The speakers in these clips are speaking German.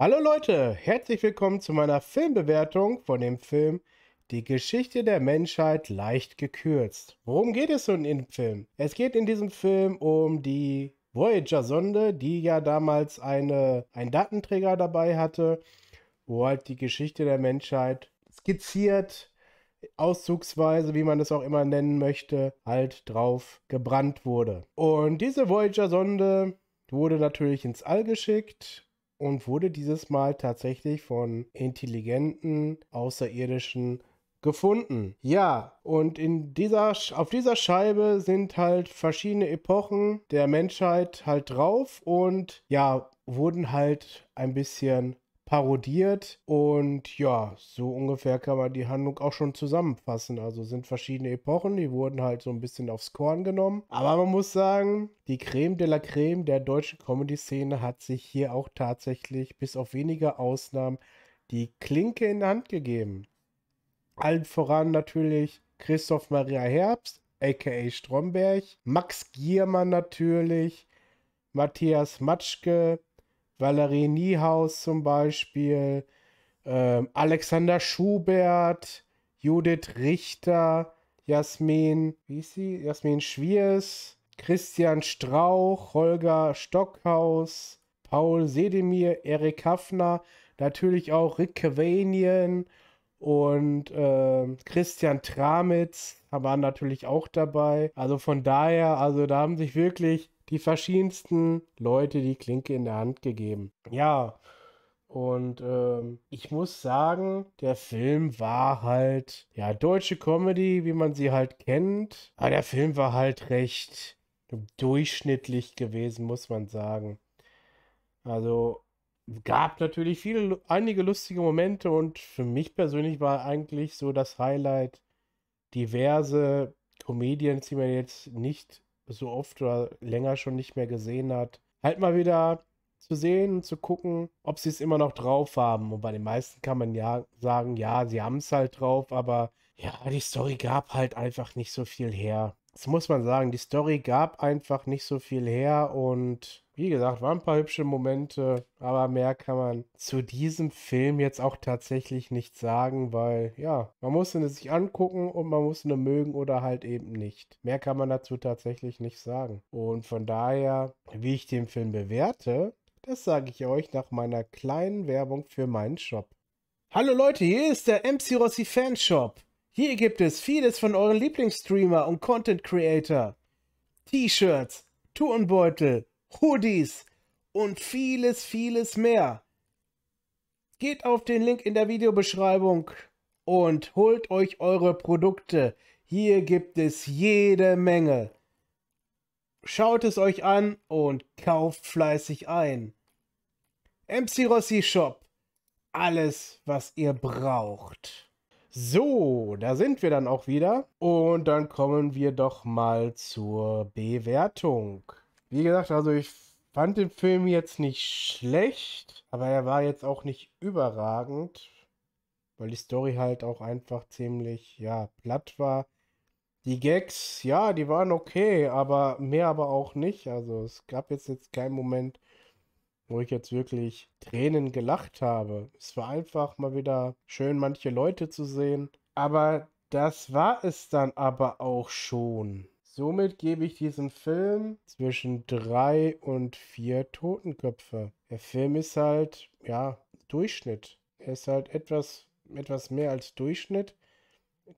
Hallo Leute, herzlich willkommen zu meiner Filmbewertung von dem Film Die Geschichte der Menschheit leicht gekürzt. Worum geht es nun in dem Film? Es geht in diesem Film um die Voyager-Sonde, die ja damals eine, einen Datenträger dabei hatte, wo halt die Geschichte der Menschheit skizziert, auszugsweise, wie man es auch immer nennen möchte, halt drauf gebrannt wurde. Und diese Voyager-Sonde wurde natürlich ins All geschickt und wurde dieses Mal tatsächlich von intelligenten Außerirdischen gefunden. Ja, und in dieser, auf dieser Scheibe sind halt verschiedene Epochen der Menschheit halt drauf und ja, wurden halt ein bisschen parodiert. Und ja, so ungefähr kann man die Handlung auch schon zusammenfassen. Also sind verschiedene Epochen, die wurden halt so ein bisschen aufs Korn genommen. Aber man muss sagen, die Creme de la Creme der deutschen Comedy-Szene hat sich hier auch tatsächlich, bis auf wenige Ausnahmen, die Klinke in die Hand gegeben. Allen voran natürlich Christoph Maria Herbst, aka Stromberg, Max Giermann natürlich, Matthias Matschke, Valerie Niehaus zum Beispiel, äh, Alexander Schubert, Judith Richter, Jasmin, wie ist sie? Jasmin Schwiers, Christian Strauch, Holger Stockhaus, Paul Sedemir, Erik Hafner, natürlich auch Rick Kavanian und äh, Christian Tramitz waren natürlich auch dabei. Also von daher, also da haben sich wirklich die verschiedensten Leute die Klinke in der Hand gegeben. Ja, und ähm, ich muss sagen, der Film war halt, ja, deutsche Comedy, wie man sie halt kennt. Aber der Film war halt recht durchschnittlich gewesen, muss man sagen. Also gab natürlich viele, einige lustige Momente und für mich persönlich war eigentlich so das Highlight diverse Comedians, die man jetzt nicht so oft oder länger schon nicht mehr gesehen hat, halt mal wieder zu sehen und zu gucken, ob sie es immer noch drauf haben. Und bei den meisten kann man ja sagen, ja, sie haben es halt drauf, aber ja, die Story gab halt einfach nicht so viel her das muss man sagen, die Story gab einfach nicht so viel her und wie gesagt, waren ein paar hübsche Momente, aber mehr kann man zu diesem Film jetzt auch tatsächlich nicht sagen, weil ja, man muss ihn sich angucken und man muss ihn mögen oder halt eben nicht. Mehr kann man dazu tatsächlich nicht sagen. Und von daher, wie ich den Film bewerte, das sage ich euch nach meiner kleinen Werbung für meinen Shop. Hallo Leute, hier ist der MC Rossi Fanshop. Hier gibt es vieles von euren Lieblingsstreamer und Content Creator. T-Shirts, Turnbeutel, Hoodies und vieles, vieles mehr. Geht auf den Link in der Videobeschreibung und holt euch eure Produkte. Hier gibt es jede Menge. Schaut es euch an und kauft fleißig ein. MC Rossi Shop. Alles, was ihr braucht. So, da sind wir dann auch wieder. Und dann kommen wir doch mal zur Bewertung. Wie gesagt, also ich fand den Film jetzt nicht schlecht, aber er war jetzt auch nicht überragend, weil die Story halt auch einfach ziemlich, ja, platt war. Die Gags, ja, die waren okay, aber mehr aber auch nicht. Also es gab jetzt, jetzt keinen Moment, wo ich jetzt wirklich Tränen gelacht habe. Es war einfach mal wieder schön, manche Leute zu sehen. Aber das war es dann aber auch schon. Somit gebe ich diesem Film zwischen drei und vier Totenköpfe. Der Film ist halt, ja, Durchschnitt. Er ist halt etwas, etwas mehr als Durchschnitt.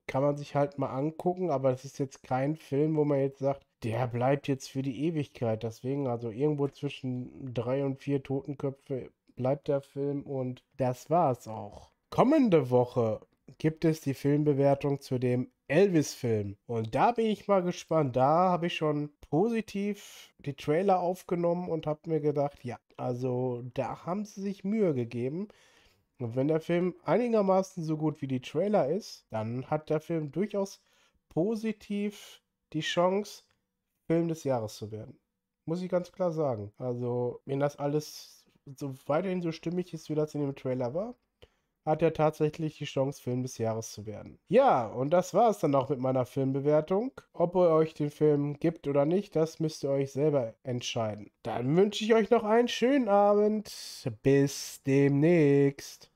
Kann man sich halt mal angucken, aber das ist jetzt kein Film, wo man jetzt sagt, der bleibt jetzt für die Ewigkeit. Deswegen, also irgendwo zwischen drei und vier Totenköpfe bleibt der Film und das war's auch. Kommende Woche gibt es die Filmbewertung zu dem Elvis-Film. Und da bin ich mal gespannt. Da habe ich schon positiv die Trailer aufgenommen und habe mir gedacht, ja, also da haben sie sich Mühe gegeben. Und wenn der Film einigermaßen so gut wie die Trailer ist, dann hat der Film durchaus positiv die Chance, Film des Jahres zu werden. Muss ich ganz klar sagen. Also, wenn das alles so weiterhin so stimmig ist, wie das in dem Trailer war, hat er tatsächlich die Chance, Film des Jahres zu werden. Ja, und das war es dann auch mit meiner Filmbewertung. Ob ihr euch den Film gibt oder nicht, das müsst ihr euch selber entscheiden. Dann wünsche ich euch noch einen schönen Abend. Bis demnächst.